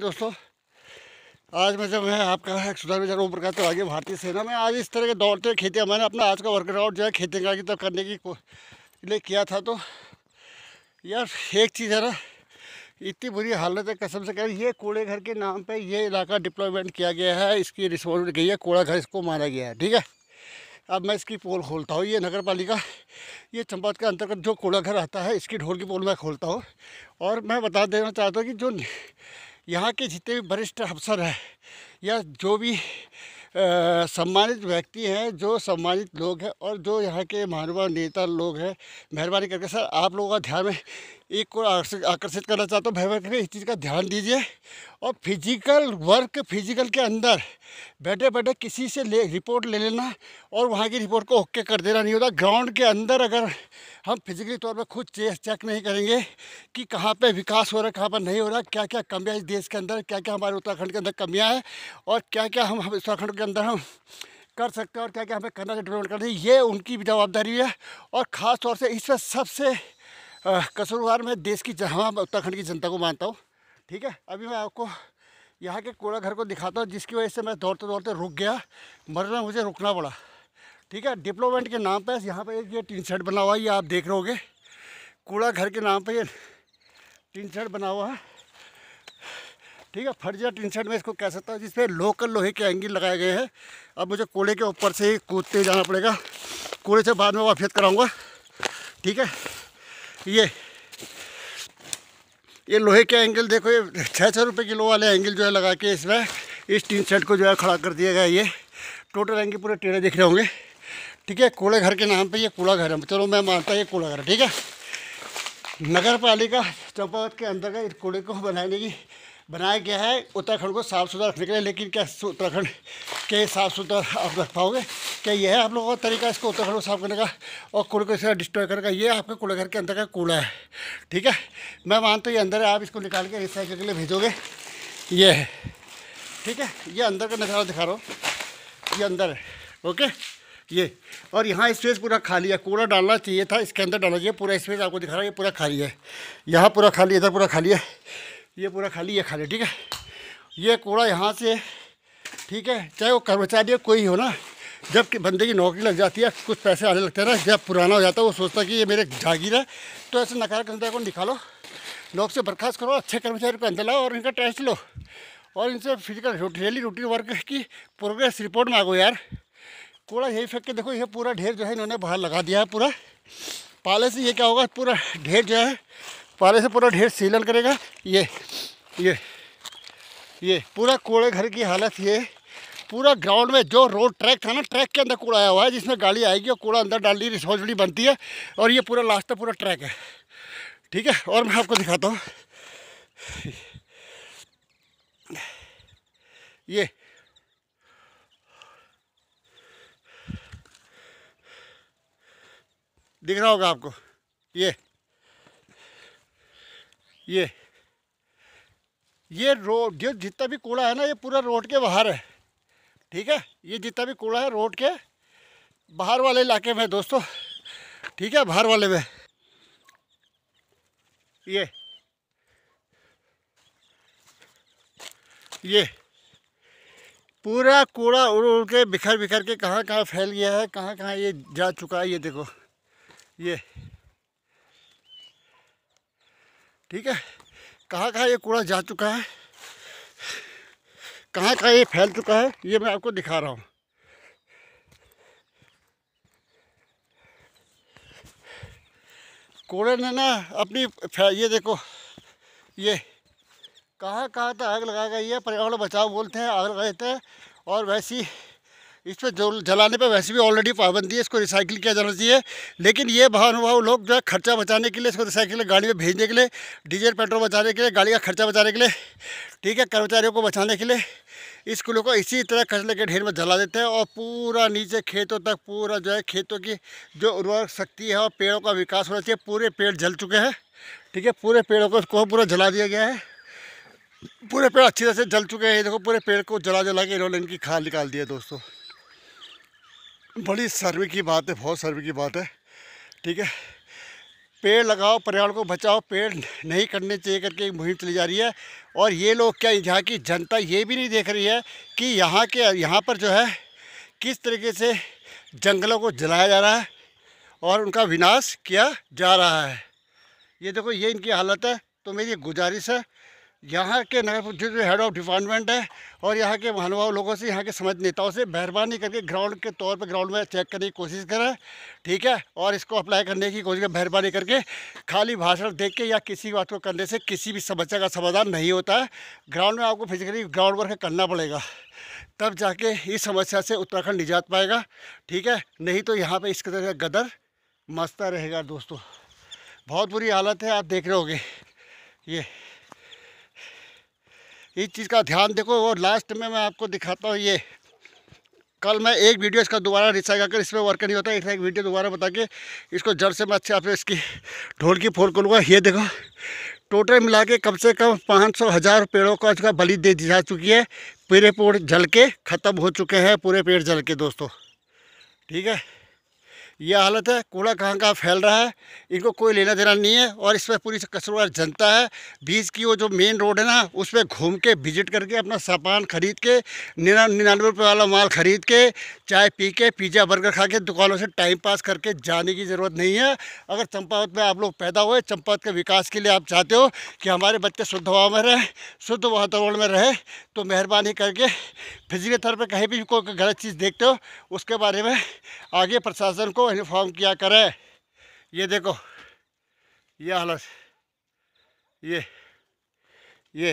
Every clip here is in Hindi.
दोस्तों आज मैं जब है आपका एक सुधार विचार ओम प्रकाश तो आगे भारतीय सेना में आज इस तरह के दौड़ते खेती मैंने अपना आज का वर्कआउट जो है खेती का की तरफ तो करने की लिए किया था तो यार एक चीज़ है ना इतनी बुरी हालत है कसम से कह ये कूड़े घर के नाम पे ये इलाका डिप्लॉयमेंट किया गया है इसकी रिस्पॉन्सिबिलिटी गई है कूड़ा घर इसको माना गया है ठीक है अब मैं इसकी पोल खोलता हूँ ये नगर पालिका ये चंपावत के अंतर्गत जो कूड़ा घर आता है इसकी ढोल की पोल मैं खोलता हूँ और मैं बता देना चाहता हूँ कि जो यहाँ के जितने भी वरिष्ठ अफसर हैं या जो भी आ, सम्मानित व्यक्ति हैं जो सम्मानित लोग हैं और जो यहाँ के महानुभाव नेता लोग हैं मेहरबानी करके सर आप लोगों का ध्यान में एक को आकर्षित करना चाहता हूँ भाई वर्ग इस चीज़ का ध्यान दीजिए और फिजिकल वर्क फिजिकल के अंदर बैठे बैठे किसी से ले रिपोर्ट ले लेना और वहाँ की रिपोर्ट को ओके कर देना नहीं होता ग्राउंड के अंदर अगर हम फिजिकली तौर पर खुद चेक नहीं करेंगे कि कहाँ पे विकास हो रहा है कहाँ पर नहीं हो रहा क्या क्या कमियाँ इस देश के अंदर क्या क्या हमारे उत्तराखंड के अंदर कमियाँ हैं और क्या क्या हम उत्तराखंड के अंदर हम कर सकते हैं और क्या क्या हमें करना डेवलपमेंट करना चाहिए ये उनकी भी जवाबदारी है और ख़ास तौर से इस पर सबसे कसूरवार मैं देश की जहाँ उत्तराखंड की जनता को मानता हूँ ठीक है अभी मैं आपको यहाँ के कूड़ा घर को दिखाता हूँ जिसकी वजह से मैं दौड़ते दौड़ते रुक गया मरना मुझे रुकना पड़ा ठीक है डिप्लोमेंट के नाम पर यहाँ पर ये टीन शर्ट बना हुआ है ये आप देख रहे होगे कूड़ा घर के नाम पर ये टीन शर्ट बना हुआ है ठीक है फर्जिया टीन शर्ट में इसको कह सकता हूँ जिसमें लोकल लोहे के एंगल लगाए गए हैं अब मुझे कूड़े के ऊपर से ही कूदते जाना पड़ेगा कोड़े से बाद में वाफियत कराऊँगा ठीक है ये ये लोहे के एंगल देखो ये छः सौ रुपये किलो वाले एंगल जो है लगा के इसमें इस टीन सेट को जो है खड़ा कर दिया गया ये टोटल एंगल पूरे टेढ़े दिख रहे होंगे ठीक है कूड़े घर के नाम पे ये कूड़ा घर है चलो मैं मानता ये कूड़ा घर है ठीक है नगर पालिका चौपावत के अंदर का इस कूड़े को बनाने की बनाया गया है उत्तराखंड को साफ़ सुथरा रखने के लिए लेकिन क्या उत्तराखंड के साफ़ सुथरा आप रख पाओगे क्या यह है आप लोगों का तरीका इसको उत्तराखंड को साफ़ करने का और कूड़े को इसका डिस्ट्रॉय करने का ये आपके कूड़े घर के अंदर का कूड़ा है ठीक है मैं मानता हूँ ये अंदर है आप इसको निकाल के रिसाइकिल के लिए भेजोगे ये है ठीक है ये अंदर का नज़ारा दिखा रहा हूँ ये अंदर है ओके ये और यहाँ स्पेस पूरा खाली है कूड़ा डालना चाहिए था इसके अंदर डालना चाहिए पूरा स्पेस आपको दिखा रहा है ये पूरा खाली है यहाँ पूरा खाली इधर पूरा खाली है ये पूरा खाली ये खाली ठीक है ये कूड़ा यहाँ से ठीक है चाहे वो कर्मचारी कोई हो ना जब कि बंदे की नौकरी लग जाती है कुछ पैसे आने लगते हैं ना जब पुराना हो जाता है वो सोचता है कि ये मेरे जागीर है तो ऐसे नकार कर को निकालो लोग से बर्खास्त करो अच्छे कर्मचारी को अंदर लाओ और इनका टेस्ट लो और इनसे फिजिकल डेली रूटीन वर्क की प्रोग्रेस रिपोर्ट मांगो यार कूड़ा यही फेंक के देखो ये पूरा ढेर जो है इन्होंने बाहर लगा दिया है पूरा पाले से ये क्या होगा पूरा ढेर जो है पहले से पूरा ढेर सीलन करेगा ये ये ये पूरा कूड़े घर की हालत ये पूरा ग्राउंड में जो रोड ट्रैक था ना ट्रैक के अंदर कूड़ा आया हुआ है जिसमें गाड़ी आएगी और कूड़ा अंदर डाल डालनी रिस्पॉन्सिबिलिटी बनती है और ये पूरा लास्ट तक पूरा ट्रैक है ठीक है और मैं आपको दिखाता हूँ ये दिख रहा होगा आपको ये ये ये रोड जो जितना भी कूड़ा है ना ये पूरा रोड के बाहर है ठीक है ये जितना भी कूड़ा है रोड के बाहर वाले इलाके में दोस्तों ठीक है बाहर वाले में ये ये पूरा कूड़ा उड़ उड़ के बिखर बिखर के कहाँ कहाँ फैल गया है कहाँ कहाँ ये जा चुका है ये देखो ये ठीक है कहाँ कहाँ ये कूड़ा जा चुका है कहाँ कहाँ ये फैल चुका है ये मैं आपको दिखा रहा हूँ कूड़े ने ना अपनी ये देखो ये कहाँ कहाँ तक आग लगा गई है पर्यावरण बचाव बोलते हैं आग लगाते हैं और वैसी इस पर जलाने पर वैसे भी ऑलरेडी पाबंदी है इसको रिसाइकिल किया जाना चाहिए लेकिन ये महानुभाव लोग जो है खर्चा बचाने के लिए इसको रिसाइकिल गाड़ी में भेजने के लिए डीजल पेट्रोल बचाने के लिए गाड़ी का खर्चा बचाने के लिए ठीक है कर्मचारियों को बचाने के लिए इस कुलों को इसी तरह कचरे के ढेर में जला देते हैं और पूरा नीचे खेतों तक पूरा जो है खेतों की जो उर्वरक शक्ति है और पेड़ों का विकास होना चाहिए पूरे पेड़ जल चुके हैं ठीक है पूरे पेड़ों को उसको पूरा जला दिया गया है पूरे पेड़ अच्छी तरह से जल चुके हैं देखो पूरे पेड़ को जला जला के इन्होंने इनकी खाद निकाल दिया दोस्तों बड़ी सर्वे की बात है बहुत सर्वे की बात है ठीक है पेड़ लगाओ पर्यावरण को बचाओ पेड़ नहीं करने चाहिए करके एक मुहिम चली जा रही है और ये लोग क्या यहाँ की जनता ये भी नहीं देख रही है कि यहाँ के यहाँ पर जो है किस तरीके से जंगलों को जलाया जा रहा है और उनका विनाश किया जा रहा है ये देखो ये इनकी हालत है तो मेरी गुजारिश है यहाँ के नगर जो हेड ऑफ डिपार्टमेंट है और यहाँ के महानुभाव लोगों से यहाँ के समझ नेताओं से मेहरबानी करके ग्राउंड के तौर पर ग्राउंड में चेक करने की कोशिश करें ठीक है और इसको अप्लाई करने की कोशिश करें मेहरबानी करके खाली भाषण देख के या किसी बात को करने से किसी भी समस्या का समाधान नहीं होता है ग्राउंड में आपको फिजिकली ग्राउंड वर्क करना पड़ेगा तब जाके इस समस्या से उत्तराखंड निजात पाएगा ठीक है नहीं तो यहाँ पर इस तरह का गदर मस्ता रहेगा दोस्तों बहुत बुरी हालत है आप देख रहे होगे ये इस चीज़ का ध्यान देखो और लास्ट में मैं आपको दिखाता हूँ ये कल मैं एक वीडियो इसका दोबारा रिसाइकल कर इसमें वर्क नहीं होता एक एक वीडियो दोबारा बता के इसको जड़ से मैं अच्छे आप इसकी ढोल की फोल करूँगा ये देखो टोटल मिला के कम से कम पाँच सौ हज़ार पेड़ों का इसका बलि दे दी जा चुकी है पूरे पेड़ जल के ख़त्म हो चुके हैं पूरे पेड़ जल के दोस्तों ठीक है यह हालत है कूड़ा कहाँ कहाँ फैल रहा है इनको कोई लेना देना नहीं है और इस पर पूरी कसूरवार जनता है बीच की वो जो मेन रोड है ना उस पर घूम के विजिट करके अपना सामान खरीद के निन्यानवे रुपये वाला माल खरीद के चाय पी के पिज़्ज़ा बर्गर खा के दुकानों से टाइम पास करके जाने की ज़रूरत नहीं है अगर चंपावत में आप लोग पैदा हुए चंपावत के विकास के लिए आप चाहते हो कि हमारे बच्चे शुद्ध हवा में रहें शुद्ध वातावरण में रहे तो मेहरबानी करके फिजिकल तौर पर कहीं भी कोई गलत चीज़ देखते हो उसके बारे में आगे प्रशासन को को इन्फॉर्म किया करें ये देखो ये हालत ये ये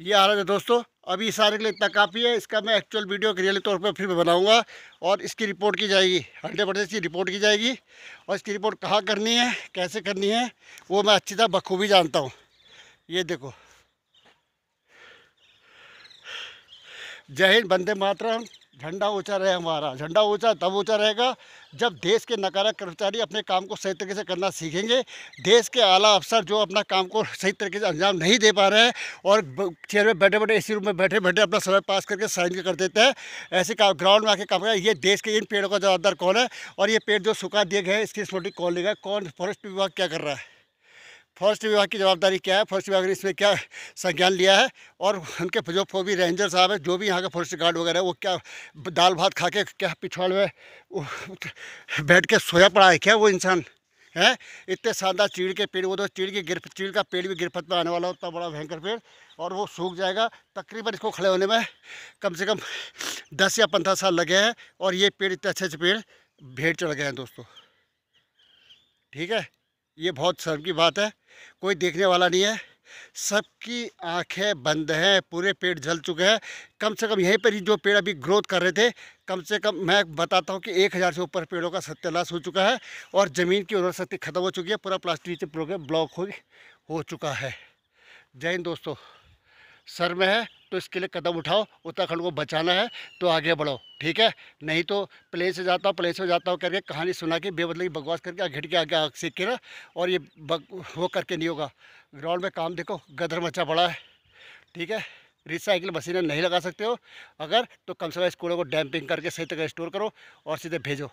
ये हालत है दोस्तों अभी सारे के लिए इतना काफ़ी है इसका मैं एक्चुअल वीडियो रियल तौर पर फिर बनाऊंगा और इसकी रिपोर्ट की जाएगी हंड्रेड परसेंट इसकी रिपोर्ट की जाएगी और इसकी रिपोर्ट कहाँ करनी है कैसे करनी है वो मैं अच्छी तरह बखूबी जानता हूँ ये देखो जय हिंद बंदे मातरम झंडा ऊंचा रहे हमारा झंडा ऊंचा तब ऊंचा रहेगा जब देश के नकारा कर्मचारी अपने काम को सही तरीके से करना सीखेंगे देश के आला अफसर जो अपना काम को सही तरीके से अंजाम नहीं दे पा रहे हैं और चेयर में बैठे बैठे इसी रूम में बैठे बैठे अपना समय पास करके साइन कर देते हैं ऐसे का ग्राउंड में आके काम करें ये देश के इन पेड़ों का जवाबदार कौन है और ये पेड़ जो सुखा दिए गए इसकी स्मृति कौन लेगा कौन फॉरेस्ट विभाग क्या कर रहा है फॉरेस्ट विभाग की जवाबदारी क्या है फॉरेस्ट विभाग ने इसमें क्या संज्ञान लिया है और उनके जो फोबी रेंजर साहब है जो भी यहाँ का फॉरेस्ट गार्ड वगैरह वो क्या दाल भात खा के क्या पिछवाड़ में बैठ के सोया पड़ा है क्या वो इंसान है इतने शानदार चीड़ के पेड़ वो तो चीड़ की गिर चीड़ का पेड़ भी गिरफत में आने वाला होता बड़ा भयंकर पेड़ और वो सूख जाएगा तकरीबन इसको खड़े होने में कम से कम दस या पंद्रह साल लगे हैं और ये पेड़ इतने अच्छे अच्छे पेड़ भेड़ चढ़ गए हैं दोस्तों ठीक है ये बहुत शर्म की बात है कोई देखने वाला नहीं है सबकी आंखें बंद हैं पूरे पेड़ जल चुके हैं कम से कम यहीं पर ही जो पेड़ अभी ग्रोथ कर रहे थे कम से कम मैं बताता हूँ कि एक हज़ार से ऊपर पेड़ों का सत्यानाश हो चुका है और ज़मीन की उर्वर शक्ति खत्म हो चुकी है पूरा प्लास्टिक से ब्लॉक हो, हो चुका है जय हिंद दोस्तों सर में है तो इसके लिए कदम उठाओ उत्तराखंड को बचाना है तो आगे बढ़ो ठीक है नहीं तो प्लेन से जाता हूँ प्लेन से जाता हूँ करके कहानी सुना के बेबदली बकवास करके घिट के आगे आग सीख के ना और ये बग, वो करके नहीं होगा ग्राउंड में काम देखो गदर मचा पड़ा है ठीक है रिसाइकिल मशीनें नहीं लगा सकते हो अगर तो कम से कम स्कूलों को डैम्पिंग करके सही तरह स्टोर करो और सीधे भेजो